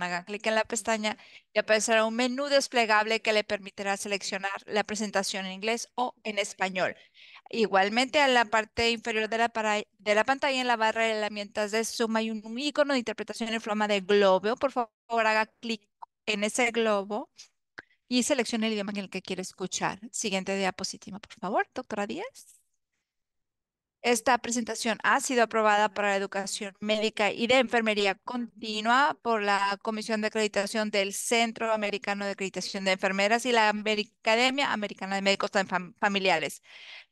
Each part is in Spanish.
Hagan clic en la pestaña y aparecerá un menú desplegable que le permitirá seleccionar la presentación en inglés o en español. Igualmente, en la parte inferior de la, pantalla, en la barra de herramientas de Zoom, hay un icono de interpretación en forma de globo. Por favor, haga clic en ese globo y seleccione el idioma en el que quiere escuchar. Siguiente diapositiva, por favor, doctora Díaz. Esta presentación ha sido aprobada para la educación médica y de enfermería continua por la Comisión de Acreditación del Centro Americano de Acreditación de Enfermeras y la Academia Americana de Médicos Familiares.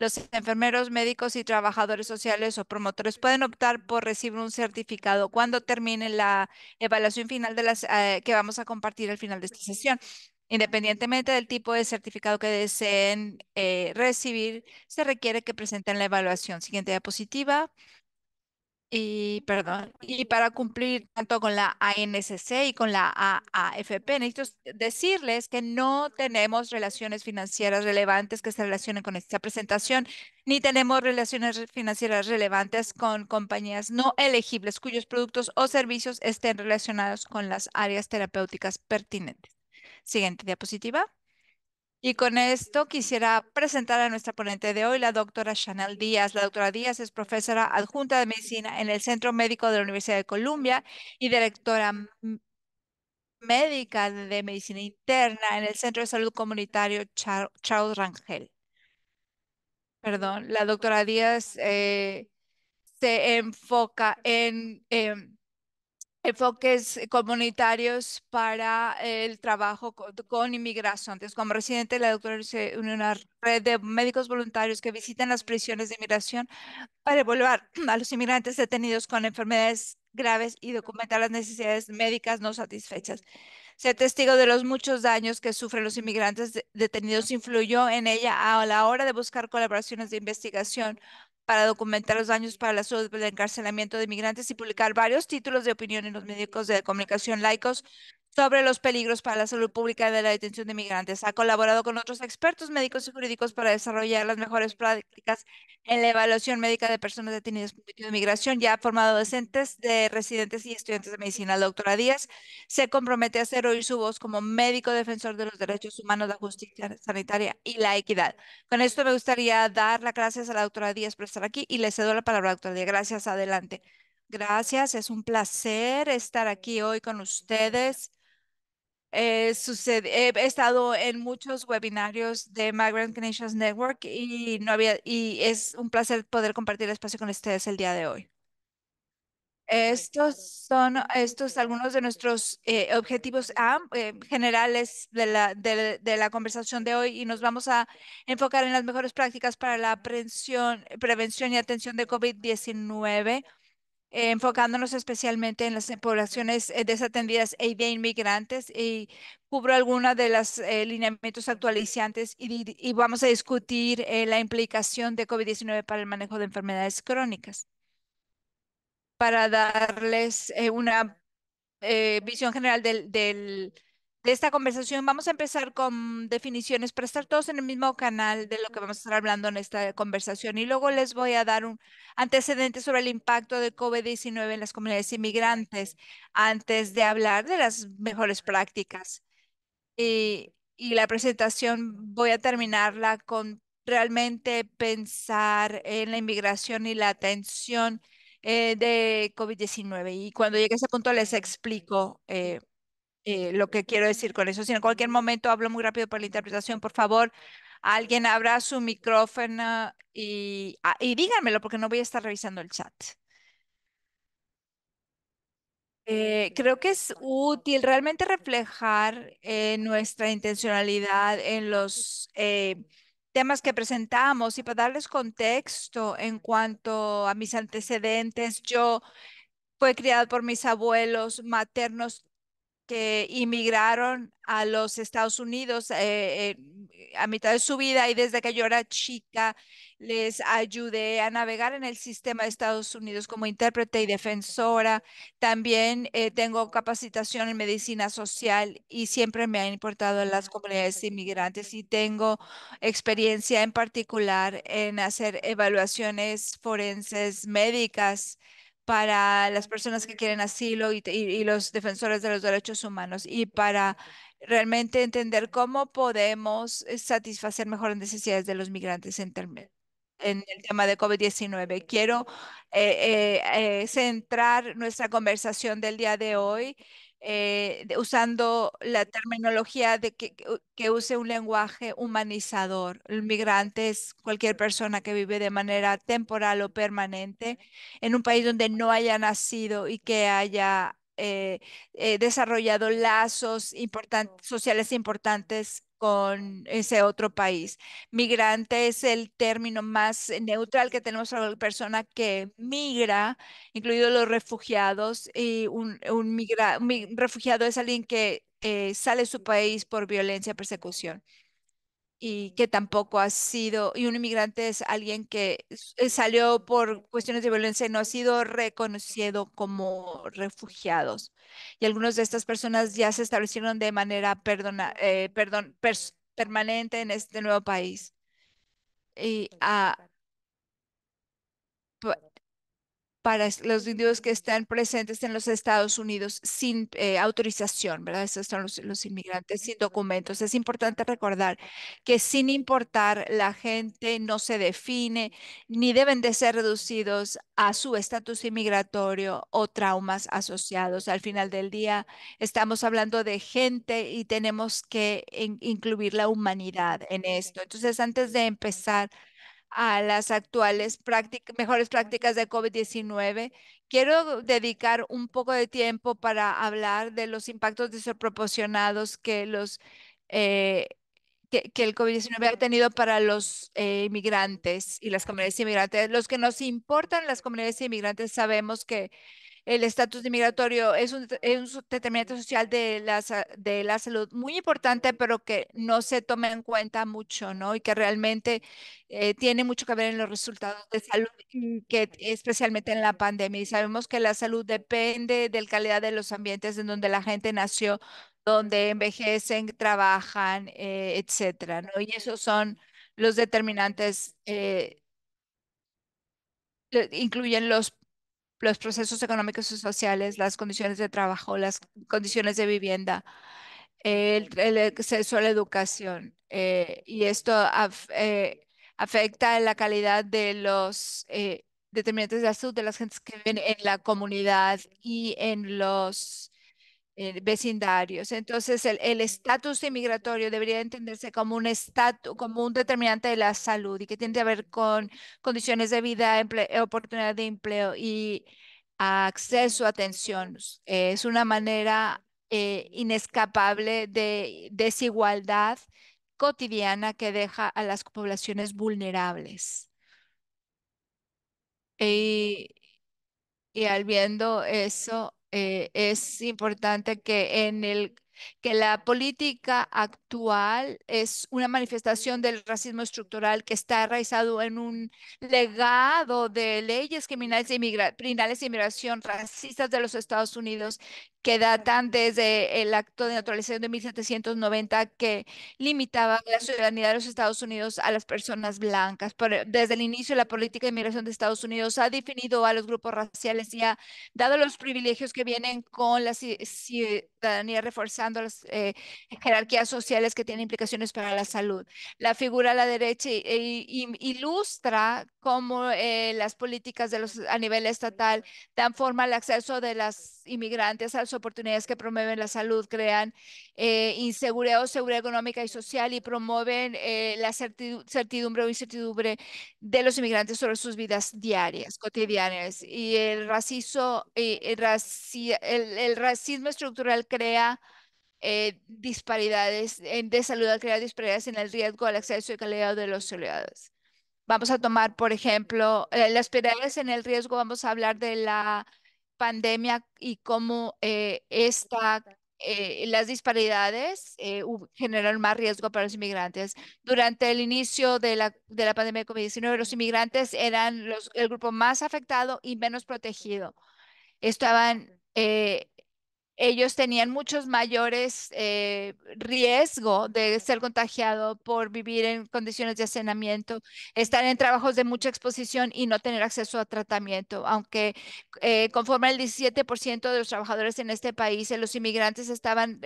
Los enfermeros, médicos y trabajadores sociales o promotores pueden optar por recibir un certificado cuando termine la evaluación final de las eh, que vamos a compartir al final de esta sesión. Independientemente del tipo de certificado que deseen eh, recibir, se requiere que presenten la evaluación. Siguiente diapositiva. Y, perdón, y para cumplir tanto con la ANSC y con la AAFP, necesito decirles que no tenemos relaciones financieras relevantes que se relacionen con esta presentación, ni tenemos relaciones financieras relevantes con compañías no elegibles cuyos productos o servicios estén relacionados con las áreas terapéuticas pertinentes. Siguiente diapositiva. Y con esto quisiera presentar a nuestra ponente de hoy, la doctora Chanel Díaz. La doctora Díaz es profesora adjunta de medicina en el Centro Médico de la Universidad de Columbia y directora médica de medicina interna en el Centro de Salud Comunitario Charles Rangel. Perdón, la doctora Díaz eh, se enfoca en... Em, enfoques comunitarios para el trabajo con, inmigración. Entonces, como residente, la doctora se une una red de médicos voluntarios que visitan las prisiones de inmigración para evaluar a los inmigrantes detenidos con enfermedades graves y documentar las necesidades médicas no satisfechas. Ser testigo de los muchos daños que sufren los inmigrantes detenidos influyó en ella a la hora de buscar colaboraciones de investigación para documentar los daños para la salud del encarcelamiento de migrantes y publicar varios títulos de opinión en los medios de comunicación laicos sobre los peligros para la salud pública de la detención de migrantes. Ha colaborado con otros expertos médicos y jurídicos para desarrollar las mejores prácticas en la evaluación médica de personas detenidas por motivo de migración. Ya ha formado docentes de residentes y estudiantes de medicina. La doctora Díaz se compromete a hacer oír su voz como médico defensor de los derechos humanos, la justicia sanitaria y la equidad. Con esto me gustaría dar las gracias a la doctora Díaz por estar aquí y le cedo la palabra a la doctora Díaz. Gracias, adelante. Gracias, es un placer estar aquí hoy con ustedes eh, he estado en muchos webinarios de Migrant Nations Network y, no había, y es un placer poder compartir el espacio con ustedes el día de hoy. Estos son estos algunos de nuestros eh, objetivos eh, generales de la, de, la conversación de hoy y nos vamos a enfocar en las mejores prácticas para la prevención, prevención y atención de COVID-19 enfocándonos especialmente en las poblaciones eh, desatendidas e de inmigrantes y cubro algunos de las eh, lineamientos actualizantes y, vamos a discutir eh, la implicación de COVID-19 para el manejo de enfermedades crónicas. Para darles una visión general del, del de esta conversación. Vamos a empezar con definiciones para estar todos en el mismo canal de lo que vamos a estar hablando en esta conversación. Y luego les voy a dar un antecedente sobre el impacto de COVID-19 en las comunidades inmigrantes antes de hablar de las mejores prácticas. Y, y la presentación voy a terminarla con realmente pensar en la inmigración y la atención eh, de COVID-19. Y cuando llegue a ese punto les explico eh, eh, lo que quiero decir con eso. Si en cualquier momento hablo muy rápido por la interpretación, por favor, alguien abra su micrófono y, ah, díganmelo porque no voy a estar revisando el chat. Eh, creo que es útil realmente reflejar eh, nuestra intencionalidad en los temas que presentamos y para darles contexto en cuanto a mis antecedentes, yo fui criada por mis abuelos maternos que inmigraron a los Estados Unidos eh, eh, a mitad de su vida y desde que yo era chica les ayudé a navegar en el sistema de Estados Unidos como intérprete y defensora. También eh, tengo capacitación en medicina social y siempre me han importado las comunidades inmigrantes y tengo experiencia en particular en hacer evaluaciones forenses médicas para las personas que quieren asilo y, los defensores de los derechos humanos y para realmente entender cómo podemos eh, satisfacer mejor las necesidades de los migrantes en, el tema de COVID-19. Quiero eh, eh, centrar nuestra conversación del día de hoy eh, usando la terminología de que, que, use un lenguaje humanizador. El migrante es cualquier persona que vive de manera temporal o permanente en un país donde no haya nacido y que haya eh, eh, desarrollado lazos sociales importantes con ese otro país. Migrante es el término más eh, neutral que tenemos para la persona que migra, incluidos los refugiados. Y un, refugiado es alguien que eh, sale de su país por violencia, persecución y que tampoco ha sido, y un inmigrante es alguien que eh, salió por cuestiones de violencia y no ha sido reconocido como refugiados. Y algunas de estas personas ya se establecieron de manera perdona, eh, perdón, permanente en este nuevo país. Y a, ah, para los individuos que están presentes en los Estados Unidos sin eh, autorización, ¿verdad? Esos son los, inmigrantes sin documentos. Es importante recordar que sin importar, la gente no se define ni deben de ser reducidos a su estatus inmigratorio o traumas asociados. Al final del día, estamos hablando de gente y tenemos que incluir la humanidad en esto. Entonces, antes de empezar a las actuales prácticas mejores prácticas de COVID-19, quiero dedicar un poco de tiempo para hablar de los impactos desproporcionados que, los, eh, que, el COVID-19 ha tenido para los eh, inmigrantes y las comunidades inmigrantes. Los que nos importan las comunidades inmigrantes sabemos que el estatus migratorio es un, determinante social de la, de la salud muy importante, pero que no se toma en cuenta mucho, ¿no? Y que realmente eh, tiene mucho que ver en los resultados de salud, mm, que especialmente en la pandemia. Y sabemos que la salud depende de la calidad de los ambientes en donde la gente nació, donde envejecen, trabajan, eh, etcétera, ¿no? Y esos son los determinantes, eh, incluyen los los procesos económicos y sociales, las condiciones de trabajo, las condiciones de vivienda, el, acceso a la educación. Eh, y esto eh, afecta la calidad de los eh, determinantes de salud de las gentes que viven en la comunidad y en los eh, vecindarios. Entonces, el estatus inmigratorio debería entenderse como un como un determinante de la salud y que tiene que ver con condiciones de vida, eh, oportunidad de empleo y acceso a atención. Es una manera eh, inescapable de desigualdad cotidiana que deja a las poblaciones vulnerables. Y, y al viendo eso, eh, es importante que en el que la política actual es una manifestación del racismo estructural que está arraigado en un legado de leyes criminales criminales de inmigración racistas de los Estados Unidos que datan desde el acto de naturalización de 1790 que limitaba la ciudadanía de los Estados Unidos a las personas blancas. E, desde el inicio, la política de inmigración de Estados Unidos ha definido a los grupos raciales y ha dado los privilegios que vienen con la ciudadanía, reforzando las eh, jerarquías sociales que tienen implicaciones para la salud. La figura a la derecha ilustra cómo eh, las políticas de los, a nivel estatal dan forma al acceso de las inmigrantes a las oportunidades que promueven la salud, crean eh, inseguridad o seguridad económica y social y promueven eh, la certidumbre o incertidumbre de los inmigrantes sobre sus vidas diarias, cotidianas. Y el, racismo eh, el, racismo estructural crea... disparidades en, de salud crea disparidades en el riesgo al acceso y calidad de los soledades. Vamos a tomar, por ejemplo, las disparidades en el riesgo, vamos a hablar de la pandemia y cómo eh, eh, las disparidades eh, generan más riesgo para los inmigrantes. Durante el inicio de la, de la pandemia de COVID-19, los inmigrantes eran los, el grupo más afectado y menos protegido. Estaban eh, ellos tenían muchos mayores riesgos eh, riesgo de ser contagiados por vivir en condiciones de hacinamiento, estar en trabajos de mucha exposición y no tener acceso a tratamiento. Aunque eh, conforme el 17% de los trabajadores en este país, eh, los inmigrantes estaban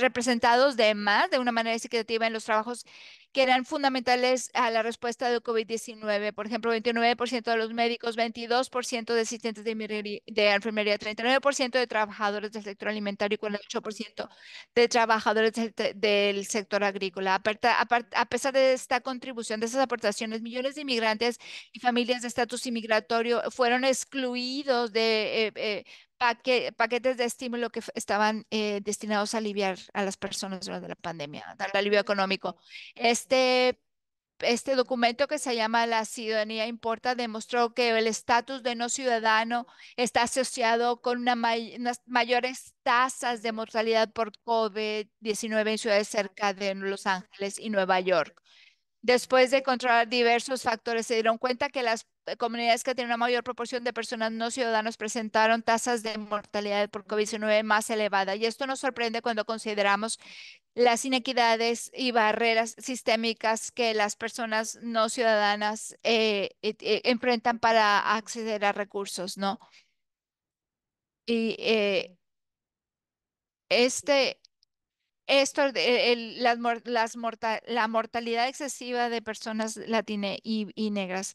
representados de más de una manera significativa en los trabajos que eran fundamentales a la respuesta de COVID-19. Por ejemplo, 29% de los médicos, 22% de asistentes de, enfermería, 39% de trabajadores del sector alimentario y 48% de trabajadores del sector agrícola. a pesar de esta contribución, de estas aportaciones, millones de inmigrantes y familias de estatus inmigratorio fueron excluidos de eh, eh, paquetes de estímulo que estaban eh, destinados a aliviar a las personas durante la pandemia, al alivio económico. Este este documento que se llama La ciudadanía importa demostró que el estatus de no ciudadano está asociado con una mayores tasas de mortalidad por COVID-19 en ciudades cerca de Los Ángeles y Nueva York. Después de controlar diversos factores, se dieron cuenta que las eh, comunidades que tienen una mayor proporción de personas no ciudadanas presentaron tasas de mortalidad por COVID-19 más elevada. Y esto nos sorprende cuando consideramos las inequidades y barreras sistémicas que las personas no ciudadanas eh, e, e, enfrentan para acceder a recursos, ¿no? Y eh, este esto, las, las la mortalidad excesiva de personas latinas y, negras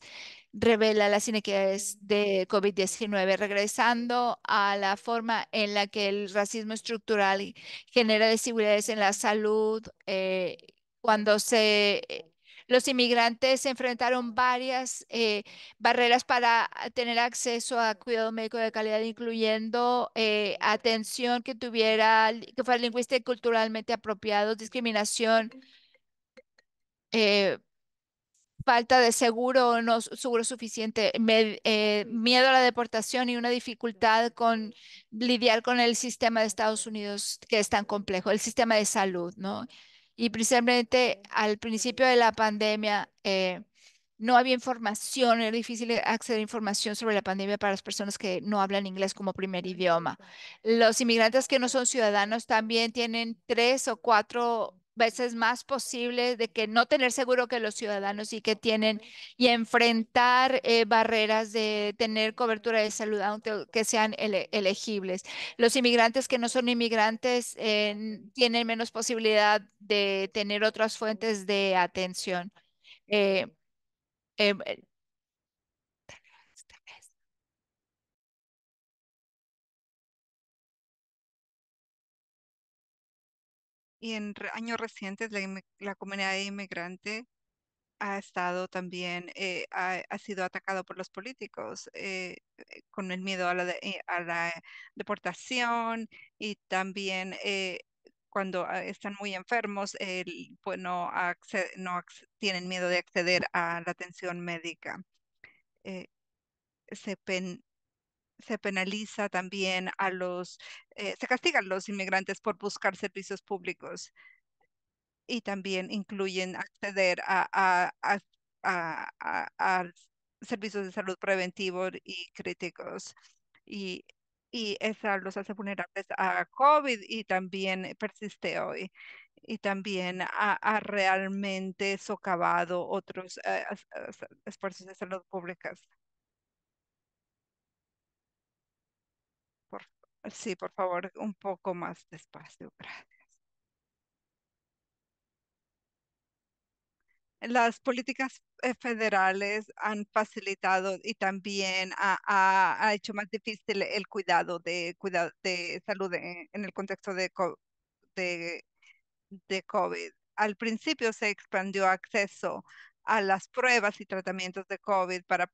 revela las inequidades de COVID-19, regresando a la forma en la que el racismo estructural genera desigualdades en la salud eh, cuando se eh, los inmigrantes se enfrentaron varias eh, barreras para ah, tener acceso a cuidado médico de calidad, incluyendo eh, atención que tuviera, que fuera lingüística y culturalmente apropiado, discriminación, eh, falta de seguro, o no seguro suficiente, miedo a la deportación y una dificultad con lidiar con el sistema de Estados Unidos que es tan complejo, el sistema de salud, ¿no? Y precisamente al principio de la pandemia eh, no había información, era difícil acceder a información sobre la pandemia para las personas que no hablan inglés como primer idioma. Los inmigrantes que no son ciudadanos también tienen tres o cuatro veces más posible de que no tener seguro que los ciudadanos y que tienen y enfrentar eh, barreras de tener cobertura de salud aunque sean elegibles. Los inmigrantes que no son inmigrantes eh, tienen menos posibilidad de tener otras fuentes de atención. Eh, em, Y en años recientes la, la comunidad inmigrante ha estado también, eh, ha, sido atacado por los políticos eh, eh, con el miedo a la, a la deportación y también cuando ah, están muy enfermos, el- pues no, tienen miedo de acceder a la atención médica. se, pen- se penaliza también a los, eh, se castigan los inmigrantes por buscar servicios públicos y también incluyen acceder a, a, servicios de salud preventivos y críticos. Y, y esa los hace vulnerables a COVID y también persiste hoy y también ha, realmente socavado otros eh, esfuerzos de salud públicas. sí, por favor, un poco más despacio. Gracias. Las políticas eh, federales han facilitado y también ha, hecho más difícil el cuidado de, cuidado de salud en, el contexto de, de, de COVID al principio se expandió acceso a las pruebas y tratamientos de COVID para,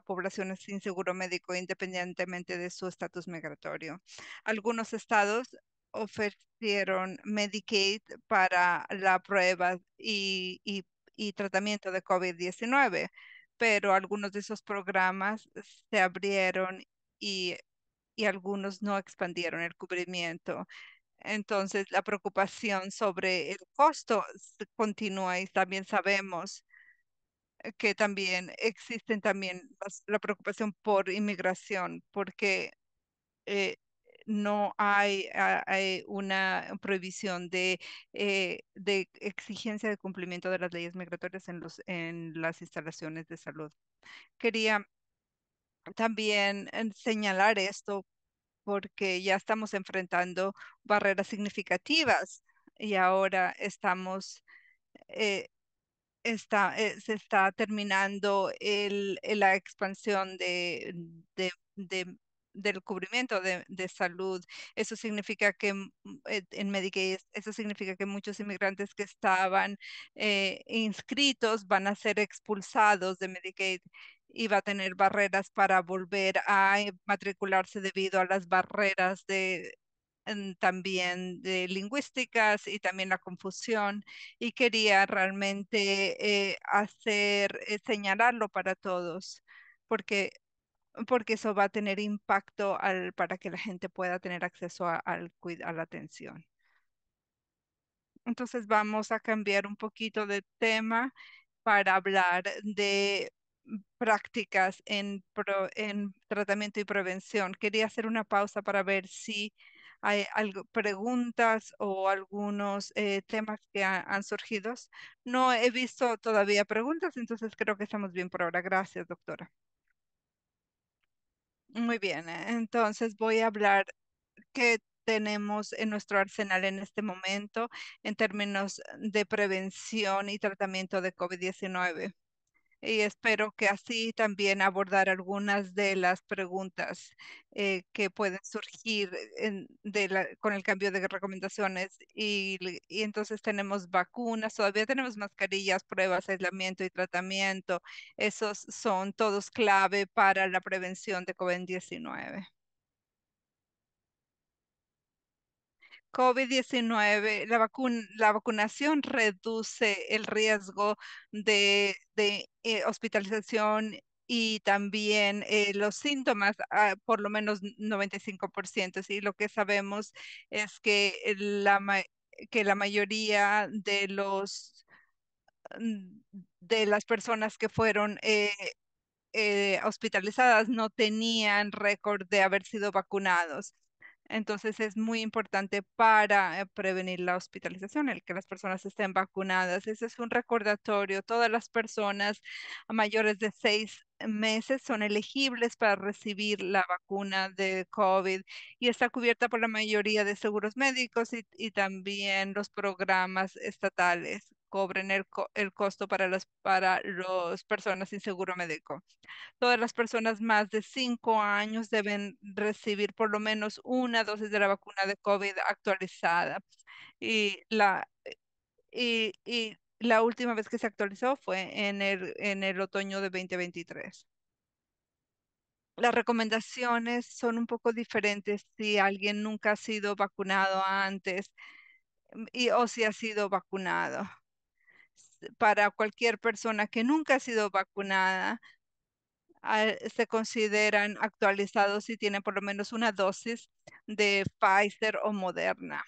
poblaciones sin seguro médico independientemente de su estatus migratorio. Algunos estados ofrecieron Medicaid para la prueba y, tratamiento de COVID-19, pero algunos de esos programas se abrieron y, y algunos no expandieron el cubrimiento. Entonces, la preocupación sobre el costo continúa y también sabemos que también existen también la preocupación por inmigración, porque eh, no hay, una prohibición eh, de, exigencia de cumplimiento de las leyes migratorias en, los, en las instalaciones de salud. Quería también eh, señalar esto porque ya estamos enfrentando barreras significativas y ahora estamos está, eh, se está terminando eh, la expansión del cubrimiento de, salud. Eso significa que mm, eh, en Medicaid, eso significa que muchos inmigrantes que estaban inscritos van a ser expulsados de Medicaid y va a tener barreras para volver a matricularse debido a las barreras de también de lingüísticas y también la confusión y quería realmente eh, hacer, eh, señalarlo para todos porque, porque eso va a tener impacto para que la gente pueda tener acceso a, al, a la atención. Entonces vamos a cambiar un poquito de tema para hablar de prácticas en, en tratamiento y prevención. Quería hacer una pausa para ver si hay preguntas o algunos eh, temas que han surgido. No he visto todavía preguntas, entonces creo que estamos bien por ahora. Gracias, doctora. Muy bien, eh, entonces voy a hablar qué tenemos en nuestro arsenal en este momento en términos de prevención y tratamiento de COVID-19 y espero que así también abordar algunas de las preguntas eh, que pueden surgir de la, con el cambio de recomendaciones. Y, y, entonces tenemos vacunas, todavía tenemos mascarillas, pruebas, aislamiento y tratamiento. Esos son todos clave para la prevención de COVID-19. COVID-19, la, la vacunación reduce el riesgo de, eh, hospitalización y también eh, los síntomas ah, por lo menos 95%. Y lo que sabemos es que la, que la mayoría de los mm, de las personas que fueron eh, hospitalizadas no tenían récord de haber sido vacunados. Entonces es muy importante para eh, prevenir la hospitalización, el que las personas estén vacunadas. Ese es un recordatorio. Todas las personas mayores de seis meses son elegibles para recibir la vacuna de COVID y está cubierta por la mayoría de seguros médicos y, y también los programas estatales cobren el, el, costo para las para los personas sin seguro médico. Todas las personas más de cinco años deben recibir por lo menos una dosis de la vacuna de COVID actualizada. Y la, y, la última vez que se actualizó fue en el, en el otoño de 2023 las recomendaciones son un poco diferentes si alguien nunca ha sido vacunado antes mm, y, o si ha sido vacunado para cualquier persona que nunca ha sido vacunada ah, se consideran actualizados si tienen por lo menos una dosis de Pfizer o Moderna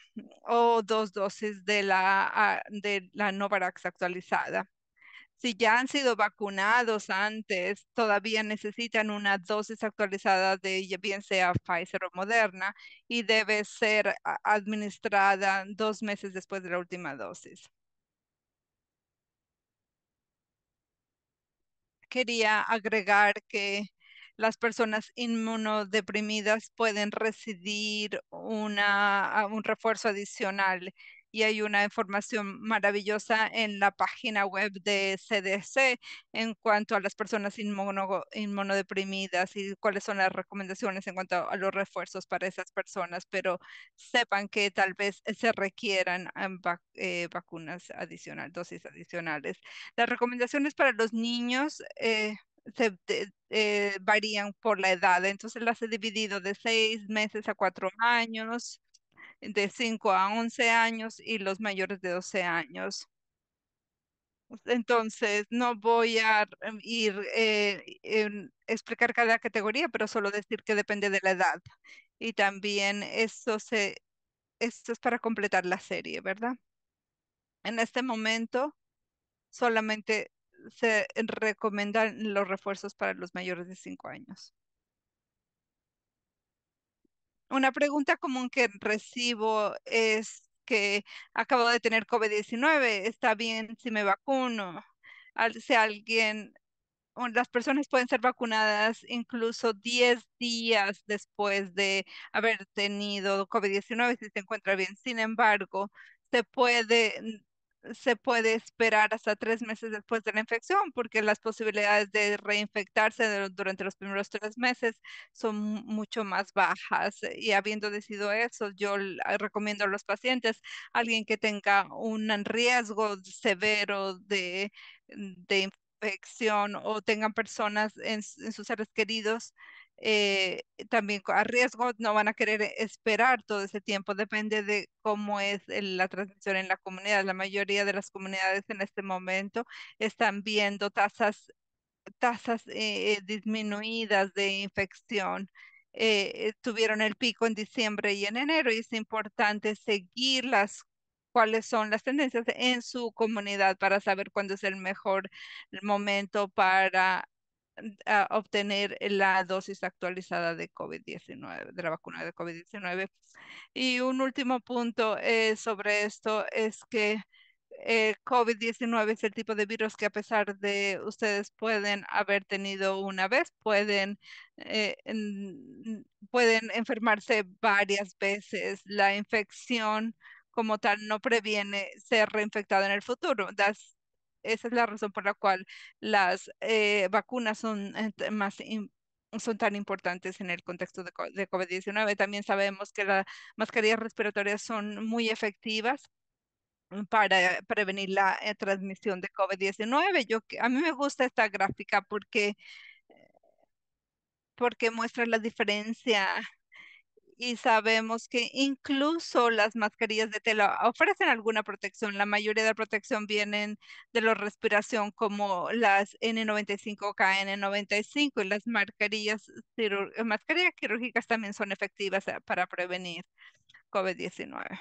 o dos dosis de la, ah, de Novavax actualizada. Si ya han sido vacunados antes, todavía necesitan una dosis actualizada de bien sea Pfizer o Moderna y debe ser ah, administrada dos meses después de la última dosis. quería agregar que las personas inmunodeprimidas pueden recibir un refuerzo adicional y hay una información maravillosa en la página web de CDC en cuanto a las personas inmunodeprimidas y cuáles son las recomendaciones en cuanto a los refuerzos para esas personas, pero sepan que tal vez se requieran em, eh, vacunas adicionales, dosis adicionales. Las recomendaciones para los niños... Eh, eh, varían por la edad, entonces las he dividido de seis meses a cuatro años, de 5 a 11 años y los mayores de 12 años. Entonces, no voy a ir eh, explicar cada categoría, pero solo decir que depende de la edad. Y también esto, se, esto es para completar la serie, ¿verdad? En este momento, solamente se recomiendan los refuerzos para los mayores de 5 años. Una pregunta común que recibo es que acabo de tener COVID-19, ¿está bien si me vacuno? Si alguien, las personas pueden ser vacunadas incluso 10 días después de haber tenido COVID-19 si se encuentra bien. Sin embargo, se puede se puede esperar hasta tres meses después de la infección, porque las posibilidades de reinfectarse durante los primeros tres meses son mucho más bajas. Y habiendo decidido eso, yo ah, recomiendo a los pacientes, alguien que tenga un riesgo severo de, infección o tengan personas en sus seres queridos eh, también a riesgo no van a querer eh, esperar todo ese tiempo, depende de cómo es la transmisión en la comunidad. La mayoría de las comunidades en este momento están viendo tasas, tasas eh, disminuidas de infección. tuvieron el pico en diciembre y en enero y es importante seguir las cuáles son las tendencias en su comunidad para saber cuándo es el mejor momento para obtener la dosis actualizada de COVID-19, de la vacuna de COVID-19. Y un último punto eh, sobre esto es que eh, COVID-19 es el tipo de virus que a pesar de ustedes pueden haber tenido una vez, pueden, eh, pueden enfermarse varias veces. La infección como tal no previene ser reinfectada en el futuro esa es la razón por la cual las eh, vacunas son eh, más son tan importantes en el contexto de, COVID-19. También sabemos que las mascarillas respiratorias son muy efectivas mm, para eh, prevenir la transmisión de COVID-19. Yo, a mí me gusta esta gráfica porque, porque muestra la diferencia y sabemos que incluso las mascarillas de tela ofrecen alguna protección. La mayoría de la protección vienen de la respiración como las N95, KN95 y las eh, mascarillas quirúrgicas también son efectivas eh, para prevenir COVID-19.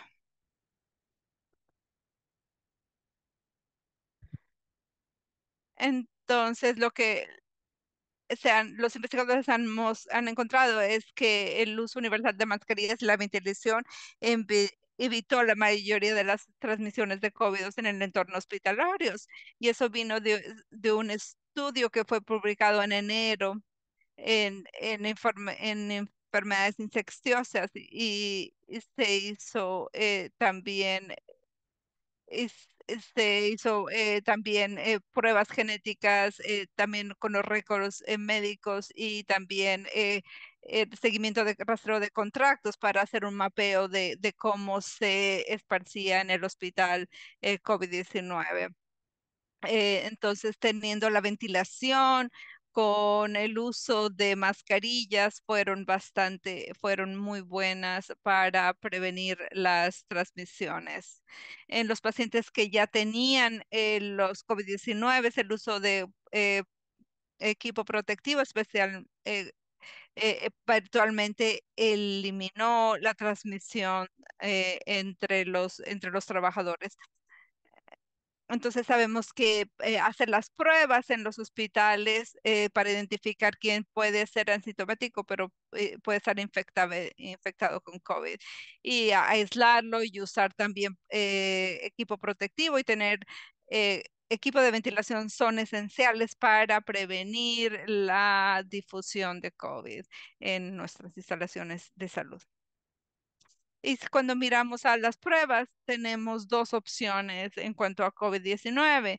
Entonces, lo que se los investigadores han, han, encontrado es que el uso universal de mascarillas y la ventilación evitó la mayoría de las transmisiones de COVID en el entorno hospitalario. Y eso vino de, de un estudio que fue publicado en enero en, en, en enfermedades infecciosas y, se hizo eh, también, se este, hizo eh, también eh, pruebas genéticas, eh, también con los récords médicos y también el seguimiento de rastreo de contratos para hacer un mapeo de, de cómo se esparcía en el hospital COVID-19. entonces, teniendo la ventilación, con el uso de mascarillas fueron bastante, fueron muy buenas para prevenir las transmisiones. En los pacientes que ya tenían eh, los COVID-19, el uso de eh, equipo protectivo especial eh, virtualmente eliminó la transmisión entre, los, entre los trabajadores. Entonces sabemos que eh, hacer las pruebas en los hospitales eh, para identificar quién puede ser asintomático, pero eh, puede estar infectado, con COVID. Y aislarlo y usar también equipo protectivo y tener equipo de ventilación son esenciales para prevenir la difusión de COVID en nuestras instalaciones de salud. Y cuando miramos a las pruebas, tenemos dos opciones en cuanto a COVID-19.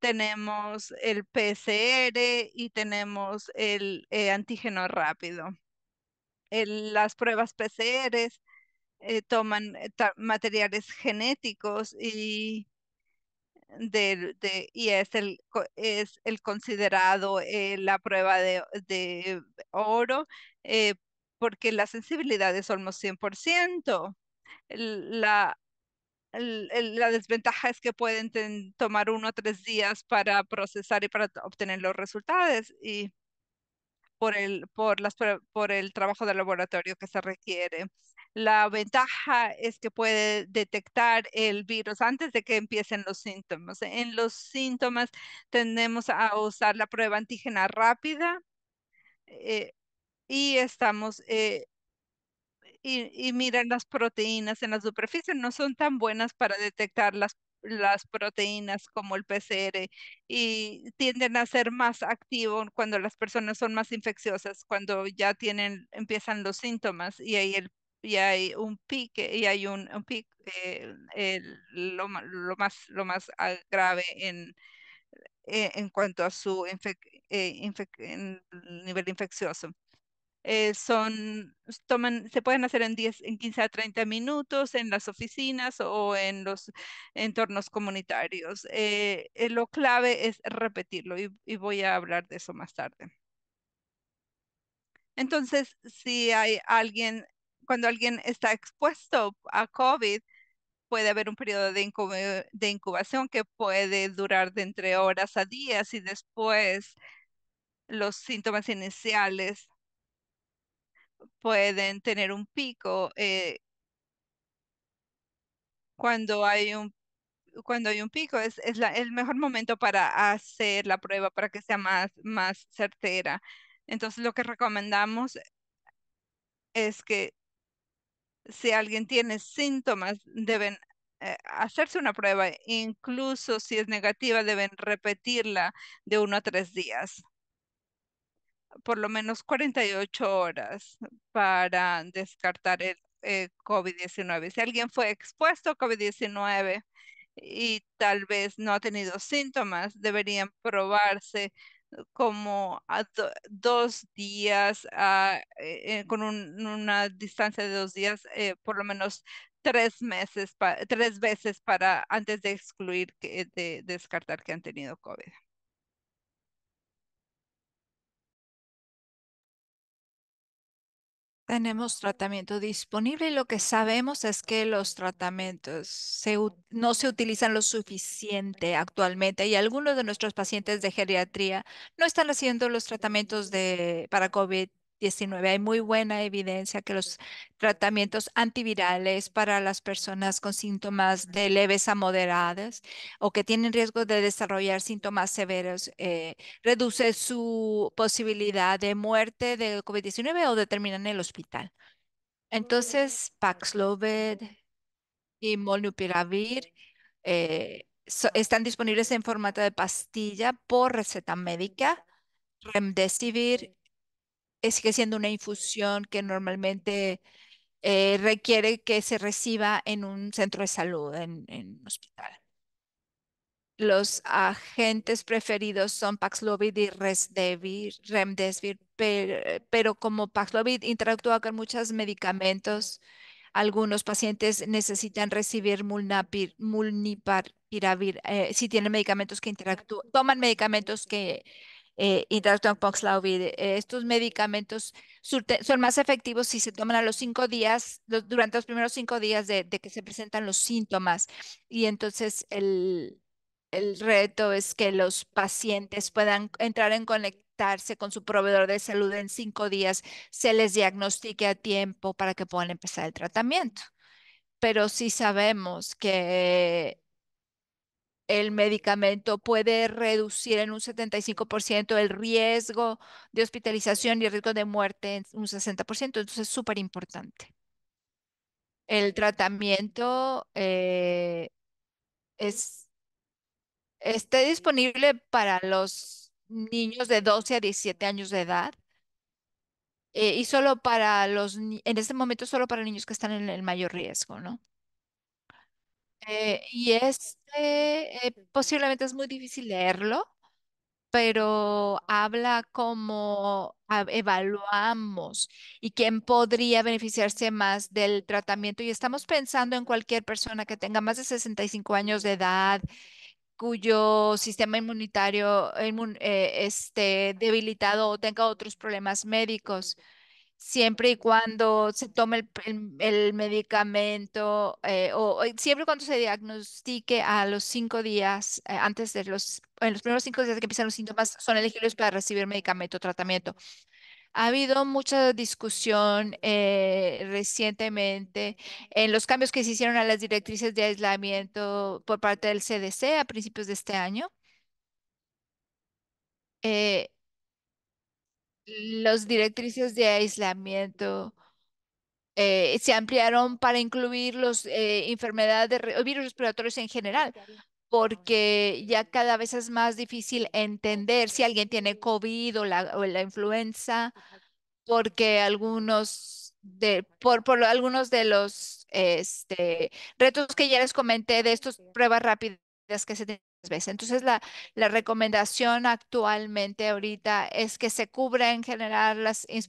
Tenemos el PCR y tenemos el eh, antígeno rápido. las pruebas PCR eh, toman eh, materiales genéticos y de, y es el, es el considerado la prueba de, oro porque la sensibilidad es almost 100%. La, la desventaja es que pueden tomar uno o tres días para procesar y para obtener los resultados y por el, por las, por el trabajo de laboratorio que se requiere. La ventaja es que puede detectar el virus antes de que empiecen los síntomas. En los síntomas tendemos a usar la prueba antígena rápida eh, y estamos... Eh, y, y, miran las proteínas en la superficie, no son tan buenas para detectar las, las proteínas como el PCR y tienden a ser más activos cuando las personas son más infecciosas, cuando ya tienen, empiezan los síntomas y ahí el y hay un pique y hay un, un eh, lo, más lo más ah, grave en eh, en cuanto a su nivel infeccioso eh, son, toman, se pueden hacer en, 10, en 15 a 30 minutos en las oficinas o en los entornos comunitarios. Eh, eh, lo clave es repetirlo y, voy a hablar de eso más tarde. Entonces, si hay alguien, cuando alguien está expuesto a COVID, puede haber un periodo de, de incubación que puede durar de entre horas a días y después los síntomas iniciales pueden tener un pico eh, cuando hay un cuando hay un pico es, es la, el mejor momento para hacer la prueba para que sea más, más certera. Entonces lo que recomendamos es que si alguien tiene síntomas deben eh, hacerse una prueba, incluso si es negativa deben repetirla de uno a tres días por lo menos 48 horas para descartar el COVID-19. Si alguien fue expuesto a COVID-19 y tal vez no ha tenido síntomas, deberían probarse como a dos días ah, eh, eh, con una distancia de dos días, eh, por lo menos tres meses, tres veces para antes de excluir, de descartar que han tenido COVID. Tenemos tratamiento disponible y lo que sabemos es que los tratamientos no se utilizan lo suficiente actualmente y algunos de nuestros pacientes de geriatría no están haciendo los tratamientos de, para COVID hay muy buena evidencia que los tratamientos antivirales para las personas con síntomas de leves a moderadas o que tienen riesgo de desarrollar síntomas severos eh, reduce su posibilidad de muerte de COVID-19 o de terminar en el hospital. Entonces, Paxlovid y Molnupiravir eh, están disponibles en formato de pastilla por receta médica. Remdesivir sigue siendo una infusión que normalmente eh, requiere que se reciba en un centro de salud, en, un hospital. Los agentes preferidos son Paxlovid y Remdesvir, Remdesivir, pero, como Paxlovid interactúa con muchos medicamentos, algunos pacientes necesitan recibir mulnapir, eh, si tienen medicamentos que interactúan, toman medicamentos que eh, interactúan eh, estos medicamentos son más efectivos si se toman a los cinco días, durante los primeros cinco días de, que se presentan los síntomas. Y entonces el, el reto es que los pacientes puedan entrar en conectarse con su proveedor de salud en cinco días, se les diagnostique a tiempo para que puedan empezar el tratamiento. Pero sí sabemos que el medicamento puede reducir en un 75% el riesgo de hospitalización y el riesgo de muerte en un 60%. Entonces es súper importante. El tratamiento eh, es, esté disponible para los niños de 12 a 17 años de edad. Eh, y solo para los, en este momento solo para niños que están en el mayor riesgo, ¿no? Eh, y este eh, posiblemente es muy difícil leerlo, pero habla cómo evaluamos y quién podría beneficiarse más del tratamiento. Y estamos pensando en cualquier persona que tenga más de 65 años de edad, cuyo sistema inmunitario eh, esté debilitado o tenga otros problemas médicos siempre y cuando se tome el, el, medicamento eh, o, siempre y cuando se diagnostique a los cinco días eh, antes de los, en los primeros cinco días que empiezan los síntomas, son elegibles para recibir medicamento o tratamiento. Ha habido mucha discusión eh, recientemente en los cambios que se hicieron a las directrices de aislamiento por parte del CDC a principios de este año. Eh, los directrices de aislamiento eh, se ampliaron para incluir los eh, enfermedades o virus respiratorios en general, porque ya cada vez es más difícil entender si alguien tiene COVID o la, influenza, porque algunos de, por, por algunos de los este, retos que ya les comenté de estas pruebas rápidas que se tienen, entonces, la, recomendación actualmente ahorita es que se cubra en general las eh,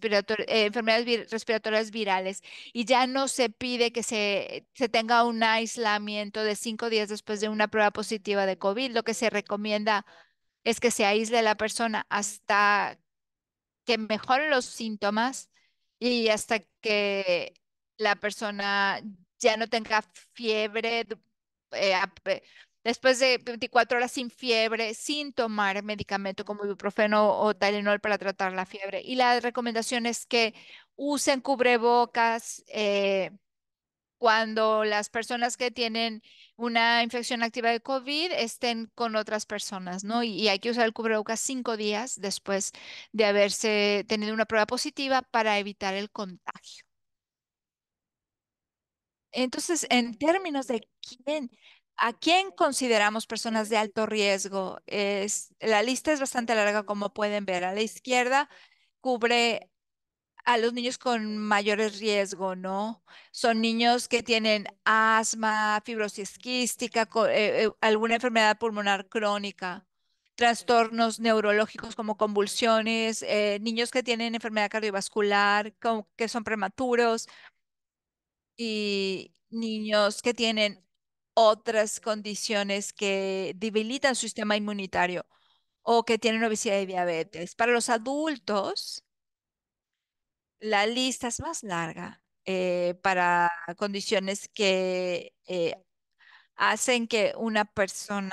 enfermedades respiratorias virales y ya no se pide que se, tenga un aislamiento de cinco días después de una prueba positiva de COVID. Lo que se recomienda es que se aísle la persona hasta que mejoren los síntomas y hasta que la persona ya no tenga fiebre, eh, eh, Después de 24 horas sin fiebre, sin tomar medicamento como ibuprofeno o Tylenol para tratar la fiebre. Y la recomendación es que usen cubrebocas eh, cuando las personas que tienen una infección activa de COVID estén con otras personas, ¿no? Y, y, hay que usar el cubrebocas cinco días después de haberse tenido una prueba positiva para evitar el contagio. Entonces, en términos de quién ¿A quién consideramos personas de alto riesgo? Es, la lista es bastante larga, como pueden ver. A la izquierda cubre a los niños con mayores riesgo, ¿no? Son niños que tienen asma, fibrosis quística, eh, eh, alguna enfermedad pulmonar crónica, trastornos neurológicos como convulsiones, eh, niños que tienen enfermedad cardiovascular, que son prematuros y niños que tienen otras condiciones que debilitan su sistema inmunitario o que tienen obesidad y diabetes. Para los adultos, la lista es más larga eh, para condiciones que eh, hacen que una persona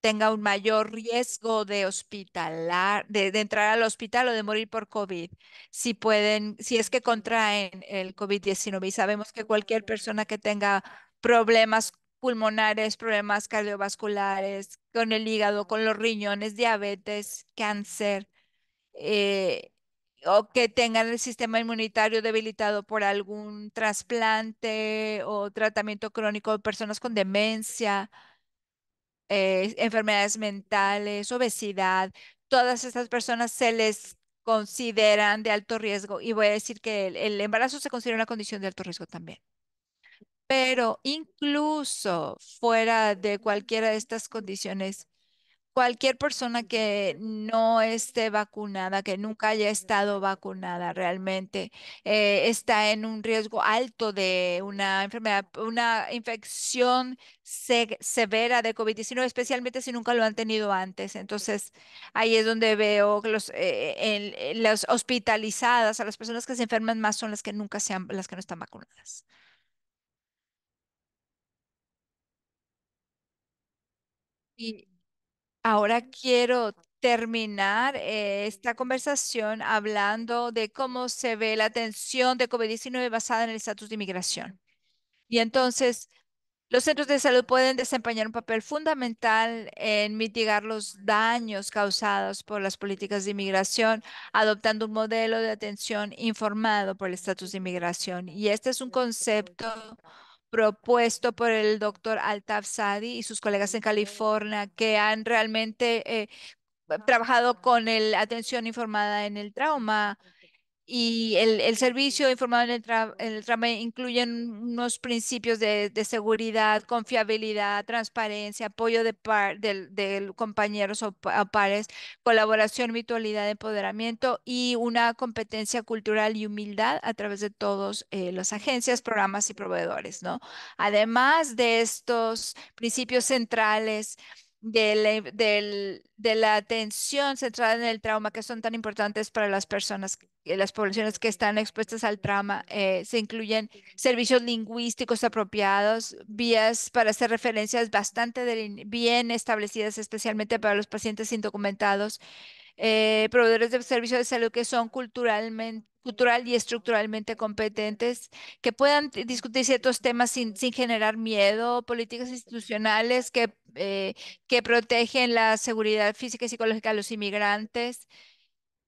tenga un mayor riesgo de hospitalar, de, entrar al hospital o de morir por COVID. Si pueden, si es que contraen el COVID-19 y sabemos que cualquier persona que tenga problemas pulmonares, problemas cardiovasculares, con el hígado, con los riñones, diabetes, cáncer, eh, o que tengan el sistema inmunitario debilitado por algún trasplante o tratamiento crónico, personas con demencia, eh, enfermedades mentales, obesidad, todas estas personas se les consideran de alto riesgo y voy a decir que el embarazo se considera una condición de alto riesgo también. Pero incluso fuera de cualquiera de estas condiciones, cualquier persona que no esté vacunada, que nunca haya estado vacunada realmente, eh, está en un riesgo alto de una enfermedad, una infección severa de COVID-19, especialmente si nunca lo han tenido antes. Entonces, ahí es donde veo que eh, eh, las hospitalizadas, a las personas que se enferman más son las que nunca sean, las que no están vacunadas. Y ahora quiero terminar eh, esta conversación hablando de cómo se ve la atención de COVID-19 basada en el estatus de inmigración. Y entonces, los centros de salud pueden desempeñar un papel fundamental en mitigar los daños causados por las políticas de inmigración, adoptando un modelo de atención informado por el estatus de inmigración. Y este es un concepto propuesto por el doctor Altaf Sadi y sus colegas en California que han realmente eh, trabajado con la atención informada en el trauma y el, servicio informado en el, tra incluyen unos principios de, seguridad, confiabilidad, transparencia, apoyo de, par compañeros o pares, colaboración, mutualidad, empoderamiento y una competencia cultural y humildad a través de todos eh, las agencias, programas y proveedores, ¿no? Además de estos principios centrales, de la, atención centrada en el trauma que son tan importantes para las personas, las poblaciones que están expuestas al trauma. Eh, se incluyen servicios lingüísticos apropiados, vías para hacer referencias bastante bien establecidas, especialmente para los pacientes indocumentados eh, proveedores de servicios de salud que son culturalmente cultural y estructuralmente competentes, que puedan discutir ciertos temas sin, generar miedo, políticas institucionales que, eh, que protegen la seguridad física y psicológica de los inmigrantes.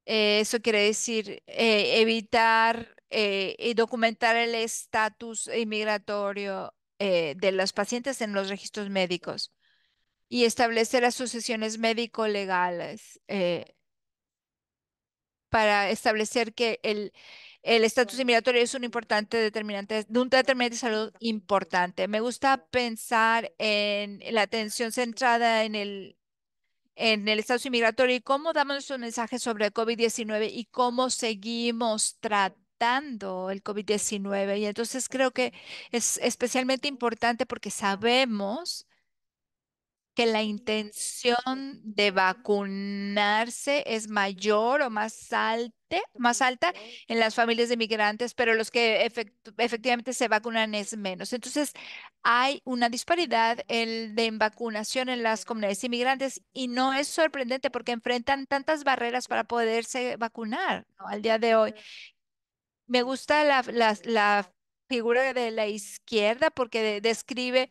Eh, eso quiere decir eh, evitar y documentar el estatus inmigratorio de los pacientes en los registros médicos y establecer asociaciones médico-legales para establecer que el el estatus inmigratorio es un importante determinante, de un determinante de salud importante. Me gusta pensar en la atención centrada en el en el estatus inmigratorio y cómo damos un mensaje sobre el COVID-19 y cómo seguimos tratando el COVID-19. Y entonces creo que es especialmente importante porque sabemos que la intención de vacunarse es mayor o más alta, más alta en las familias de migrantes, pero los que efectivamente se vacunan es menos. Entonces, hay una disparidad en de vacunación en las comunidades inmigrantes y no es sorprendente porque enfrentan tantas barreras para poderse vacunar al día de hoy. Me gusta la, figura de la izquierda porque describe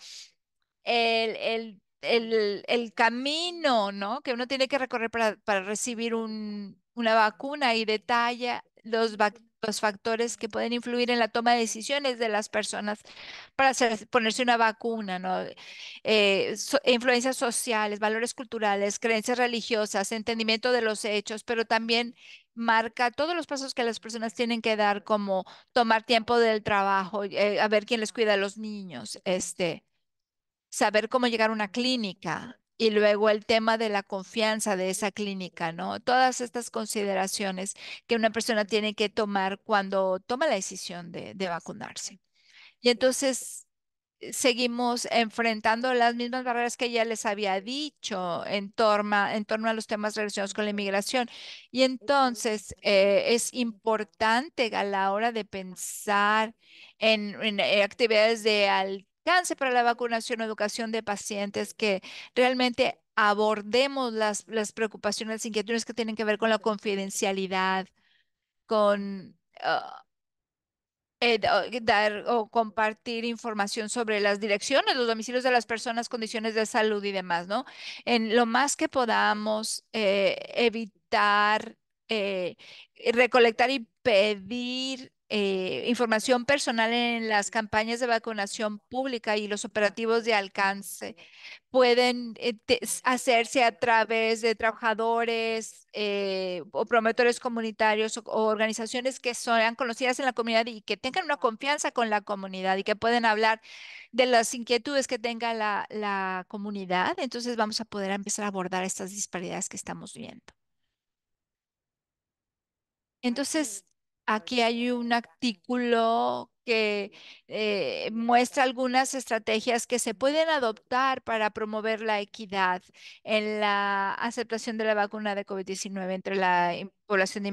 el el, camino ¿no? que uno tiene que recorrer para, recibir un, una vacuna y detalla los, los factores que pueden influir en la toma de decisiones de las personas para ponerse una vacuna, ¿no? Eh, influencias sociales, valores culturales, creencias religiosas, entendimiento de los hechos, pero también marca todos los pasos que las personas tienen que dar, como tomar tiempo del trabajo, eh, a ver quién les cuida a los niños, este, saber cómo llegar a una clínica y luego el tema de la confianza de esa clínica, ¿no? Todas estas consideraciones que una persona tiene que tomar cuando toma la decisión de, vacunarse. Y entonces eh, seguimos enfrentando las mismas barreras que ya les había dicho en torno, en torno a los temas relacionados con la inmigración. Y entonces eh, es importante a la hora de pensar en, en eh, actividades de alta para la vacunación o educación de pacientes, que realmente abordemos las, preocupaciones, las inquietudes que tienen que ver con la confidencialidad, con ah, eh, eh, dar o compartir información sobre las direcciones, los domicilios de las personas, condiciones de salud y demás, ¿no? En lo más que podamos eh, evitar, recolectar y pedir eh, información personal en las campañas de vacunación pública y los operativos de alcance pueden eh, hacerse a través de trabajadores eh, o promotores comunitarios o, organizaciones que sean conocidas en la comunidad y que tengan una confianza con la comunidad y que pueden hablar de las inquietudes que tenga la, la comunidad. Entonces vamos a poder empezar a abordar estas disparidades que estamos viendo. Entonces, Aquí hay un artículo que eh, muestra algunas estrategias que se pueden adoptar para promover la equidad en la aceptación de la vacuna de COVID-19 entre la población de,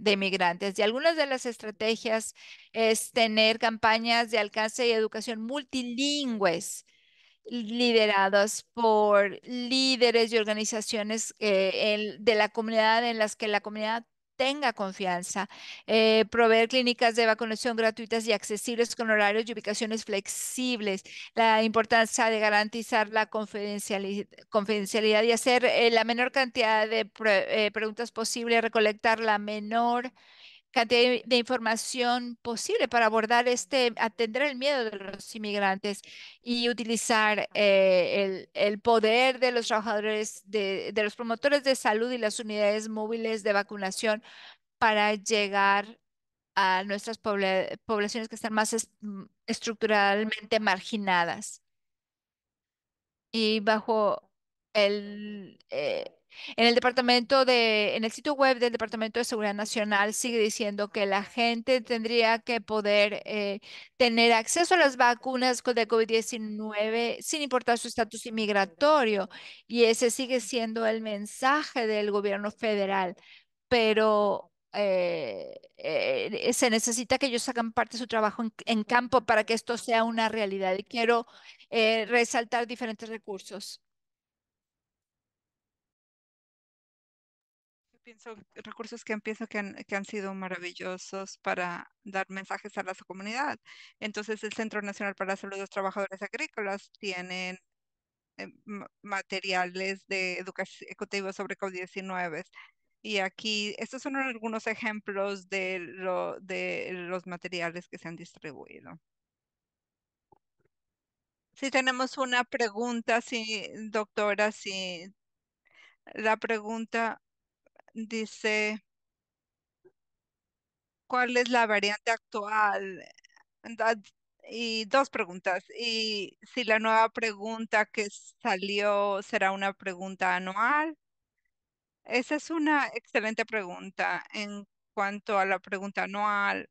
de inmigrantes. Y algunas de las estrategias es tener campañas de alcance y educación multilingües lideradas por líderes y organizaciones eh, de la comunidad en las que la comunidad tenga confianza. Eh, proveer clínicas de vacunación gratuitas y accesibles con horarios y ubicaciones flexibles. La importancia de garantizar la confidencialidad, y hacer eh, la menor cantidad de eh, preguntas posible, recolectar la menor cantidad de información posible para abordar este, atender el miedo de los inmigrantes y utilizar eh, el, el, poder de los trabajadores, de, los promotores de salud y las unidades móviles de vacunación para llegar a nuestras poblaciones que están más mm, estructuralmente marginadas. Y bajo el, eh, en el departamento de, en el sitio web del Departamento de Seguridad Nacional sigue diciendo que la gente tendría que poder eh, tener acceso a las vacunas de COVID-19 sin importar su estatus inmigratorio. Y ese sigue siendo el mensaje del gobierno federal. Pero eh, eh, se necesita que ellos hagan parte de su trabajo en campo para que esto sea una realidad. Y quiero resaltar diferentes recursos. recursos que pienso que han, que han sido maravillosos para dar mensajes a la comunidad. Entonces, el Centro Nacional para la Salud de los Trabajadores Agrícolas tienen eh, materiales de educación ejecutiva sobre COVID-19. Y aquí, estos son algunos ejemplos de, de los materiales que se han distribuido. Si tenemos una pregunta, si doctora, si la pregunta dice cuál es la variante actual y dos preguntas. Y si la nueva pregunta que salió será una pregunta anual. Esa es una excelente pregunta en cuanto a la pregunta anual.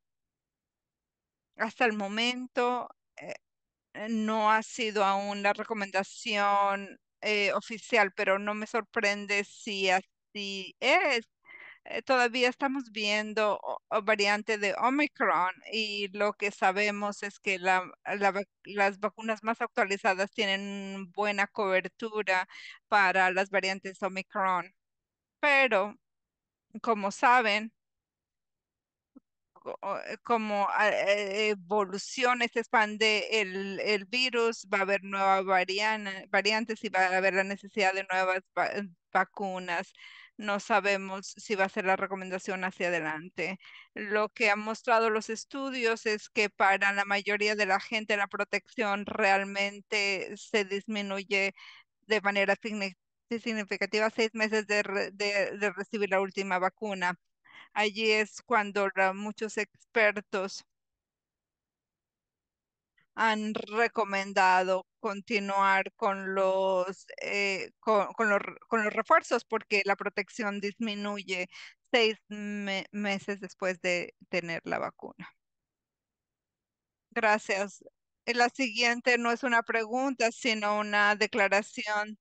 Hasta el momento eh, no ha sido aún la recomendación eh, oficial, pero no me sorprende si Sí, es. Eh, todavía estamos viendo variante de Omicron y lo que sabemos es que la, las vacunas más actualizadas tienen buena cobertura para las variantes Omicron. Pero, como saben, eh, como ah, eh, evoluciona, se expande el, el, virus, va a haber nuevas variantes y va a haber la necesidad de nuevas vacunas no sabemos si va a ser la recomendación hacia adelante. Lo que han mostrado los estudios es que para la mayoría de la gente la protección realmente se disminuye de manera significativa seis meses de, recibir la última vacuna. Allí es cuando muchos expertos han recomendado continuar con los, eh, con, los, con los refuerzos porque la protección disminuye seis meses después de tener la vacuna. Gracias. Eh, la siguiente no es una pregunta, sino una declaración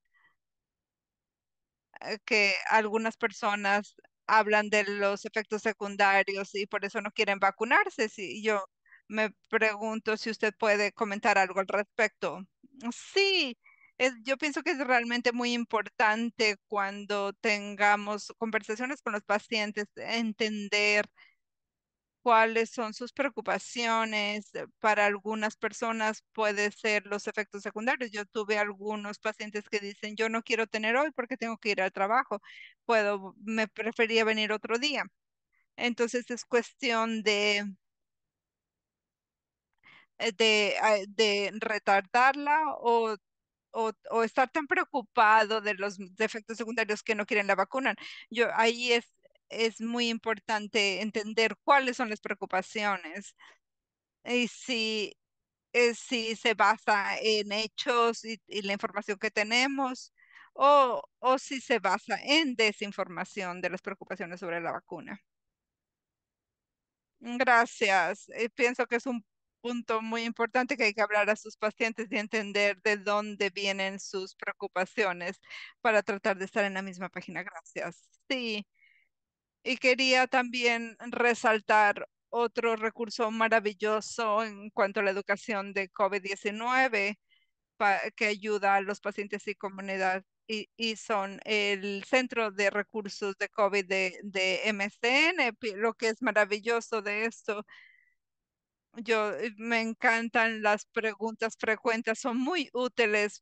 eh, que algunas personas hablan de los efectos secundarios y por eso no quieren vacunarse. y yo me pregunto si usted puede comentar algo al respecto. Sí, yo pienso que es realmente muy importante cuando tengamos conversaciones con los pacientes, entender cuáles son sus preocupaciones. Eh, para algunas personas puede ser los efectos secundarios. Yo tuve algunos pacientes que dicen, yo no quiero tener hoy porque tengo que ir al trabajo. Puedo, me prefería venir otro día. Entonces es cuestión de eh, de, eh, de retardarla o, o, o, estar tan preocupado de los defectos secundarios que no quieren la vacuna. Yo, ahí es, es muy importante entender cuáles son las preocupaciones y si, eh, si se basa en hechos y, y la información que tenemos o, o si se basa en desinformación de las preocupaciones sobre la vacuna. Gracias. Pienso que es un punto muy importante que hay que hablar a sus pacientes y entender de dónde vienen sus preocupaciones para tratar de estar en la misma página. Gracias. Sí. Y quería también resaltar otro recurso maravilloso en cuanto a la educación de COVID-19 que ayuda a los pacientes y comunidad y, son el Centro de Recursos de COVID de, de Lo que es maravilloso de esto yo eh, me encantan las preguntas frecuentes, son muy útiles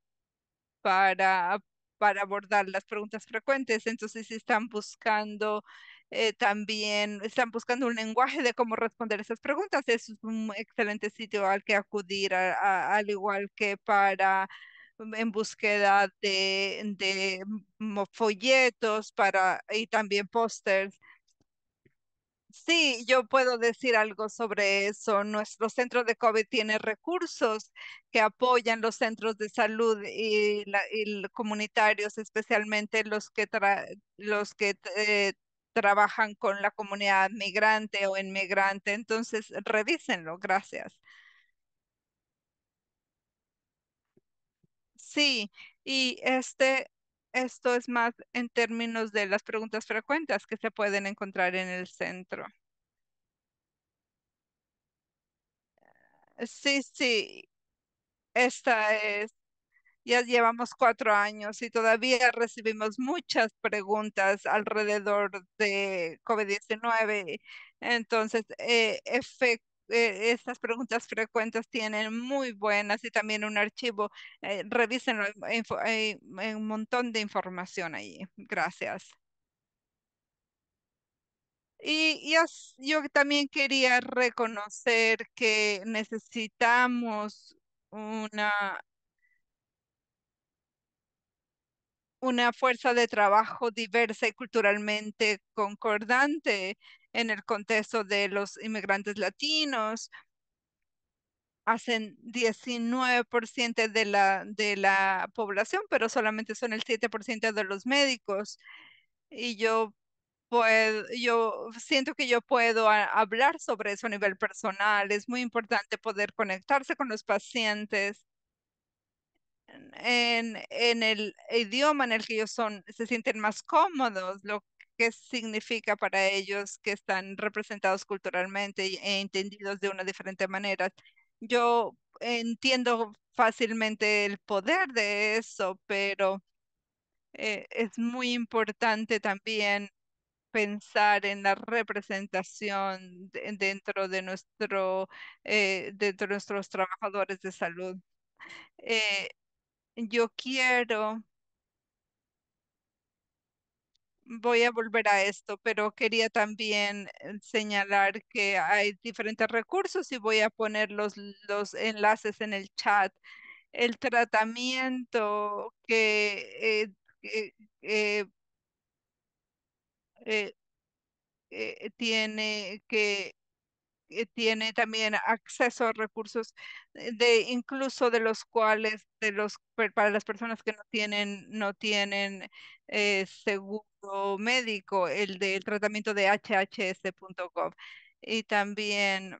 para, para abordar las preguntas frecuentes. Entonces, si están buscando eh, también, están buscando un lenguaje de cómo responder esas preguntas, es un excelente sitio al que acudir, al igual que para mm, en búsqueda de, de mm, folletos para, y también pósters Sí, yo puedo decir algo sobre eso. Nuestro centro de COVID tiene recursos que apoyan los centros de salud y, la, comunitarios, especialmente los que, los que eh, trabajan con la comunidad migrante o inmigrante. Entonces, revísenlo. Gracias. Sí, y este esto es más en términos de las preguntas frecuentes que se pueden encontrar en el centro. Sí, sí, esta es, ya llevamos cuatro años y todavía recibimos muchas preguntas alrededor de COVID-19. Entonces, eh, eh, estas preguntas frecuentes tienen muy buenas y también un archivo. Eh, hay, un montón de información ahí. Gracias. Y yo, yo también quería reconocer que necesitamos una una fuerza de trabajo diversa y culturalmente concordante en el contexto de los inmigrantes latinos, hacen 19% de la, de la población, pero solamente son el 7% de los médicos. Y yo, yo siento que yo puedo hablar sobre eso a nivel personal. Es muy importante poder conectarse con los pacientes en, el idioma en el que ellos son, se sienten más cómodos, lo qué significa para ellos que están representados culturalmente e entendidos de una diferente manera. Yo entiendo fácilmente el poder de eso, pero eh, es muy importante también pensar en la representación dentro de nuestro eh, de nuestros trabajadores de salud. Eh, yo quiero voy a volver a esto, pero quería también eh, señalar que hay diferentes recursos y voy a poner los, los enlaces en el chat. El tratamiento que eh, eh, tiene que tiene también acceso a recursos de incluso de los cuales de los para las personas que no tienen no tienen seguro médico, el del tratamiento de hhs.gov. Y también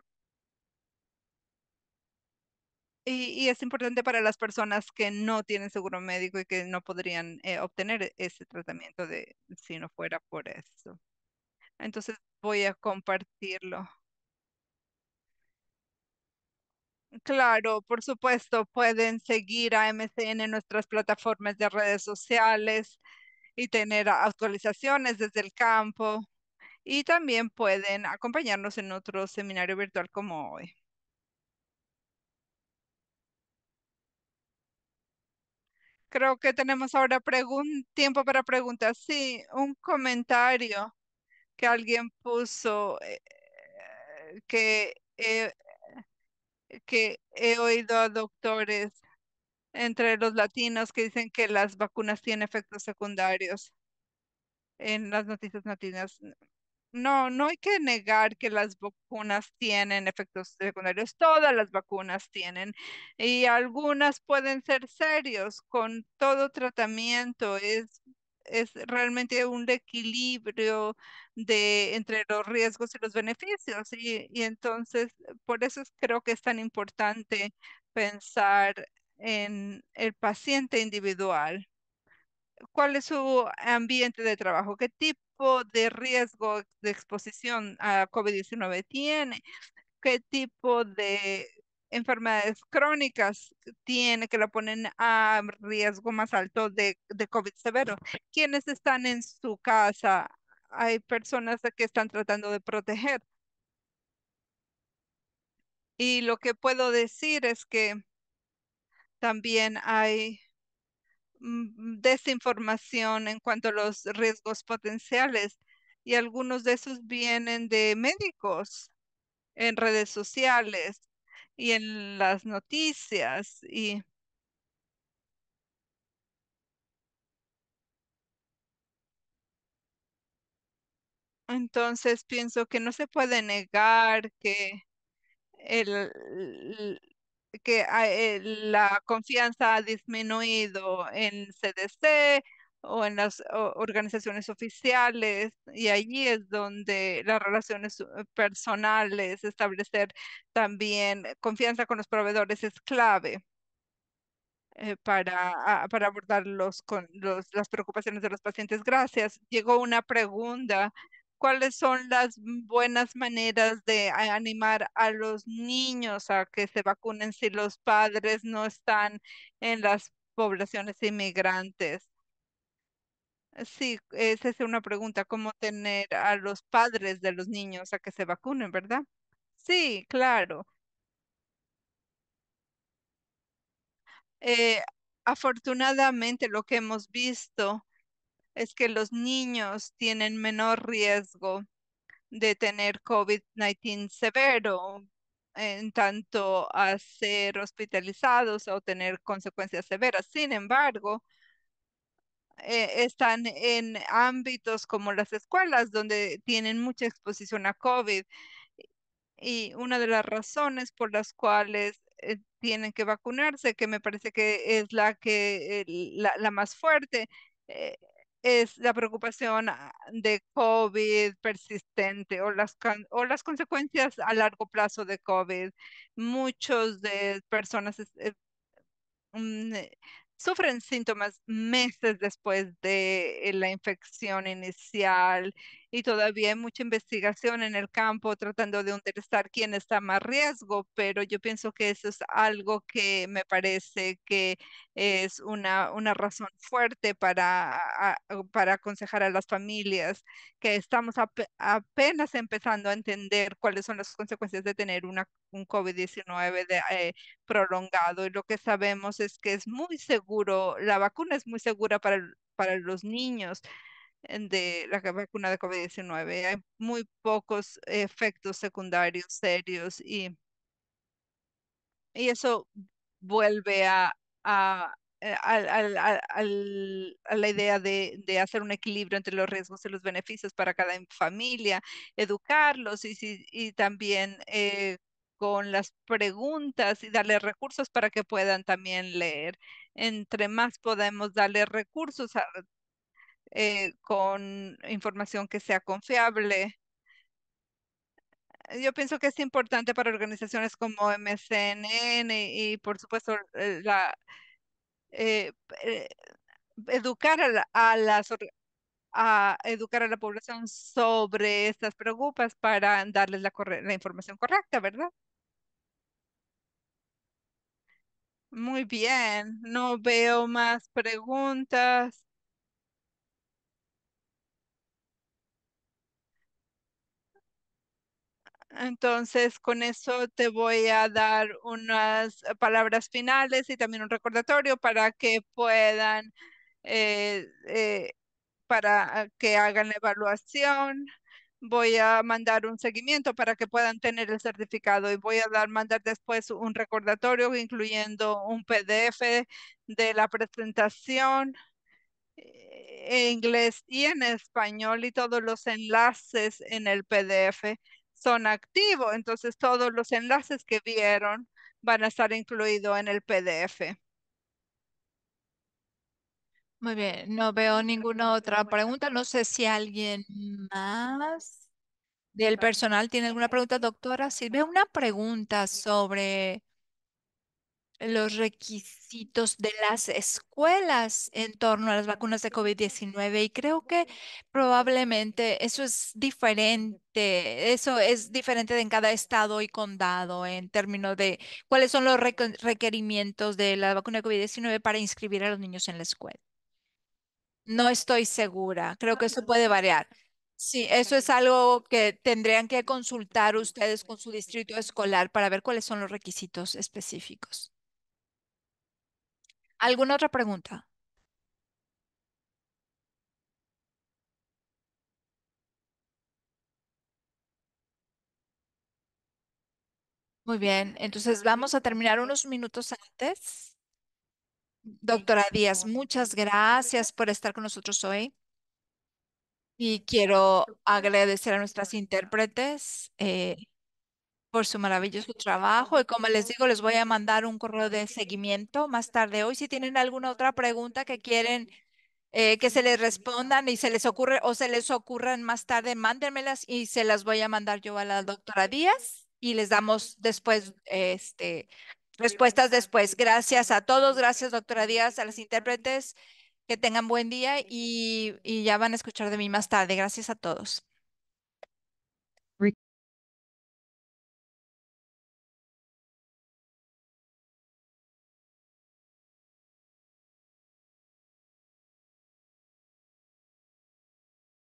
y, es importante para las personas que no tienen seguro médico y que no podrían eh, obtener e, ese tratamiento de, si no fuera por eso. Entonces voy a compartirlo. Claro, por supuesto, pueden seguir a MCN en nuestras plataformas de redes sociales y tener actualizaciones desde el campo. Y también pueden acompañarnos en otro seminario virtual como hoy. Creo que tenemos ahora tiempo para preguntas. Sí, un comentario que alguien puso eh, eh, que, que he oído a doctores entre los latinos que dicen que las vacunas tienen efectos secundarios en las noticias latinas. No, no hay que negar que las vacunas tienen efectos secundarios. Todas las vacunas tienen y algunas pueden ser serios. Con todo tratamiento es, es realmente un equilibrio de, entre los riesgos y los beneficios. Y, y entonces, por eso creo que es tan importante pensar en el paciente individual. ¿Cuál es su ambiente de trabajo? ¿Qué tipo de riesgo de exposición a COVID-19 tiene? ¿Qué tipo de enfermedades crónicas tiene que la ponen a riesgo más alto de, de COVID severo. quiénes están en su casa? Hay personas que están tratando de proteger. Y lo que puedo decir es que también hay mm, desinformación en cuanto a los riesgos potenciales y algunos de esos vienen de médicos en redes sociales y en las noticias y Entonces pienso que no se puede negar que el, que ah, eh, la confianza ha disminuido en CDC o en las organizaciones oficiales y allí es donde las relaciones eh, personales, establecer también confianza con los proveedores es clave eh, para, para abordar con los, las preocupaciones de los pacientes. Gracias. Llegó una pregunta cuáles son las buenas maneras de animar a los niños a que se vacunen si los padres no están en las poblaciones inmigrantes. Sí, esa es una pregunta, cómo tener a los padres de los niños a que se vacunen, ¿verdad? Sí, claro. Eh, afortunadamente lo que hemos visto es que los niños tienen menor riesgo de tener COVID-19 severo, en tanto a ser hospitalizados o tener consecuencias severas. Sin embargo, eh, están en ámbitos como las escuelas, donde tienen mucha exposición a COVID. Y una de las razones por las cuales eh, tienen que vacunarse, que me parece que es la, que, la, más fuerte, eh, es la preocupación ah, de COVID persistente o las, o las consecuencias a largo plazo de COVID. Muchos de personas eh, mm, eh, sufren síntomas meses después de la infección inicial y todavía hay mucha investigación en el campo tratando de understar quién está más riesgo, pero yo pienso que eso es algo que me parece que es una, una razón fuerte para, para aconsejar a las familias que estamos apenas empezando a entender cuáles son las consecuencias de tener una, un COVID-19 eh, prolongado y lo que sabemos es que es muy seguro, la vacuna es muy segura para, para los niños, de la vacuna de COVID-19. Hay muy pocos efectos secundarios serios y, y eso vuelve a, eh, a, la idea de, de, hacer un equilibrio entre los riesgos y los beneficios para cada familia, educarlos y, y, también eh, con las preguntas y darles recursos para que puedan también leer. Entre más podemos darle recursos a eh, con información que sea confiable. Yo pienso que es importante para organizaciones como MCNN y, por supuesto, eh, eh, educar a, la, las a educar a la población sobre estas preocupas para darles la, la información correcta, ¿verdad? Muy bien, no veo más preguntas. Entonces, con eso te voy a dar unas eh, palabras finales y también un recordatorio para que puedan, eh, eh, para que hagan la evaluación. Voy a mandar un seguimiento para que puedan tener el certificado y voy a dar, mandar después un recordatorio incluyendo un PDF de la presentación en inglés y en español y todos los enlaces en el PDF son activos. Entonces todos los enlaces que vieron van a estar incluidos en el PDF. Muy bien, no veo ninguna otra pregunta. No sé si alguien más del personal tiene alguna pregunta, doctora. Si veo una pregunta sobre los requisitos de las escuelas en torno a las vacunas de COVID-19 y creo que probablemente eso es diferente, eso es diferente en cada estado y condado en términos de cuáles son los requerimientos de la vacuna de COVID-19 para inscribir a los niños en la escuela. No estoy segura, creo que eso puede variar. Sí, eso es algo que tendrían que consultar ustedes con su distrito escolar para ver cuáles son los requisitos específicos. ¿Alguna otra pregunta? Muy bien, entonces vamos a terminar unos minutos antes. Doctora Díaz, muchas gracias por estar con nosotros hoy. Y quiero agradecer a nuestras intérpretes. Eh, por su maravilloso trabajo y como les digo, les voy a mandar un correo de seguimiento más tarde hoy. Si tienen alguna otra pregunta que quieren eh, que se les respondan y se les ocurre o se les ocurran más tarde, mándenmelas y se las voy a mandar yo a la doctora Díaz y les damos después este, respuestas después. Gracias a todos, gracias doctora Díaz, a las intérpretes, que tengan buen día y, y ya van a escuchar de mí más tarde. Gracias a todos.